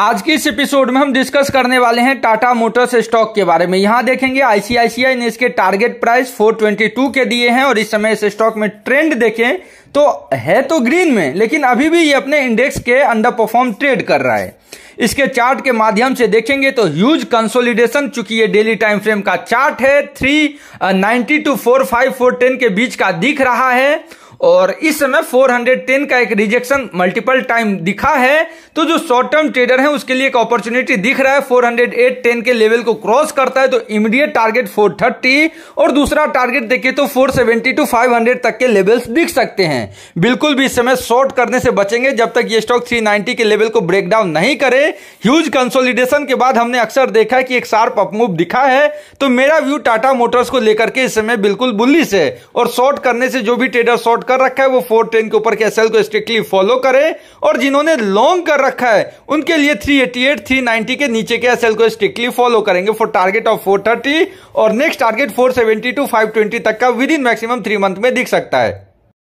आज की इस एपिसोड में हम डिस्कस करने वाले हैं टाटा मोटर्स स्टॉक के बारे में यहां देखेंगे आईसीआईसीआई ने इसके टारगेट प्राइस 422 के दिए हैं और इस समय इस स्टॉक में ट्रेंड देखें तो है तो ग्रीन में लेकिन अभी भी ये अपने इंडेक्स के अंडर परफॉर्म ट्रेड कर रहा है इसके चार्ट के माध्यम से देखेंगे तो ह्यूज कंसोलिडेशन चूंकि ये डेली टाइम फ्रेम का चार्ट है three ninety two four five four ten के बीच का दिख रहा है और इस समय 410 का एक रिजेक्शन मल्टीपल टाइम दिखा है तो जो शॉर्ट टर्म ट्रेडर है उसके लिए एक अपॉर्चुनिटी दिख रहा है 408 10 के लेवल को क्रॉस करता है तो इमीडिएट टारगेट 430 और दूसरा टारगेट देखिए तो 470 टू 500 तक के लेवल्स दिख सकते हैं बिल्कुल भी इस समय शॉर्ट करने से बचेंगे जब तक ये स्टॉक थ्री के लेवल को ब्रेक डाउन नहीं करे ह्यूज कंसोलिडेशन के बाद हमने अक्सर देखा है कि एक शार्प अपमूव दिखा है तो मेरा व्यू टाटा मोटर्स को लेकर के इस समय बिल्कुल बुलिस है और शॉर्ट करने से जो भी ट्रेडर शॉर्ट कर रखा है वो फोर टेन के ऊपर के एसएल को स्ट्रिक्टली फॉलो करें और जिन्होंने लॉन्ग कर रखा है उनके लिए 388 390 के नीचे के एसएल को स्ट्रिक्टली फॉलो करेंगे फॉर टारगेट ऑफ 430 और नेक्स्ट टारगेट 470 टू ट्वेंटी तक का within maximum three month में दिख सकता है